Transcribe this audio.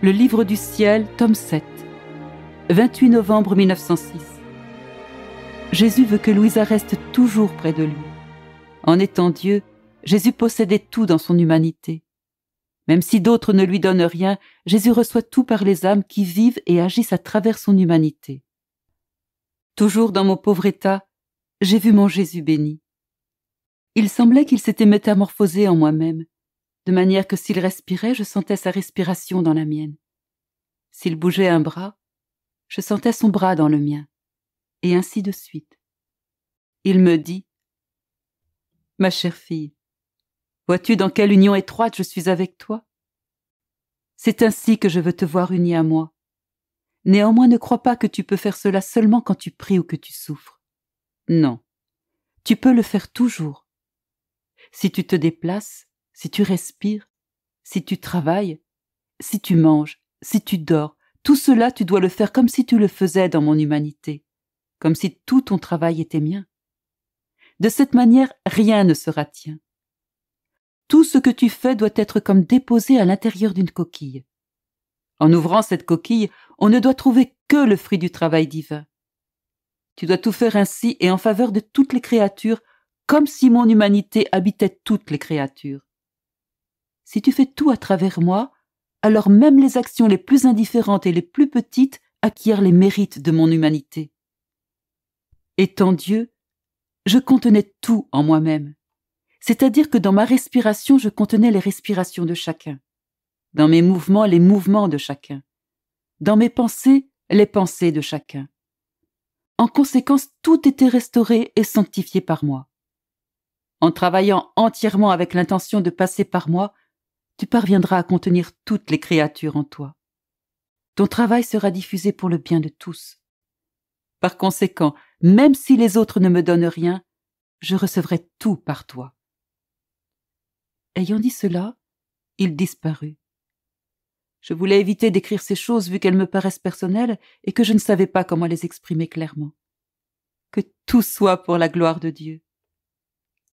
Le Livre du Ciel, tome 7, 28 novembre 1906. Jésus veut que Louisa reste toujours près de lui. En étant Dieu, Jésus possédait tout dans son humanité. Même si d'autres ne lui donnent rien, Jésus reçoit tout par les âmes qui vivent et agissent à travers son humanité. Toujours dans mon pauvre état, j'ai vu mon Jésus béni. Il semblait qu'il s'était métamorphosé en moi-même, de manière que s'il respirait, je sentais sa respiration dans la mienne. S'il bougeait un bras, je sentais son bras dans le mien, et ainsi de suite. Il me dit Ma chère fille, vois-tu dans quelle union étroite je suis avec toi C'est ainsi que je veux te voir unie à moi. Néanmoins, ne crois pas que tu peux faire cela seulement quand tu pries ou que tu souffres. Non, tu peux le faire toujours. Si tu te déplaces, si tu respires, si tu travailles, si tu manges, si tu dors, tout cela tu dois le faire comme si tu le faisais dans mon humanité, comme si tout ton travail était mien. De cette manière, rien ne sera tien. Tout ce que tu fais doit être comme déposé à l'intérieur d'une coquille. En ouvrant cette coquille, on ne doit trouver que le fruit du travail divin. Tu dois tout faire ainsi et en faveur de toutes les créatures, comme si mon humanité habitait toutes les créatures si tu fais tout à travers moi, alors même les actions les plus indifférentes et les plus petites acquièrent les mérites de mon humanité. Étant Dieu, je contenais tout en moi-même, c'est-à-dire que dans ma respiration, je contenais les respirations de chacun, dans mes mouvements, les mouvements de chacun, dans mes pensées, les pensées de chacun. En conséquence, tout était restauré et sanctifié par moi. En travaillant entièrement avec l'intention de passer par moi, tu parviendras à contenir toutes les créatures en toi. Ton travail sera diffusé pour le bien de tous. Par conséquent, même si les autres ne me donnent rien, je recevrai tout par toi. Ayant dit cela, il disparut. Je voulais éviter d'écrire ces choses vu qu'elles me paraissent personnelles et que je ne savais pas comment les exprimer clairement. Que tout soit pour la gloire de Dieu.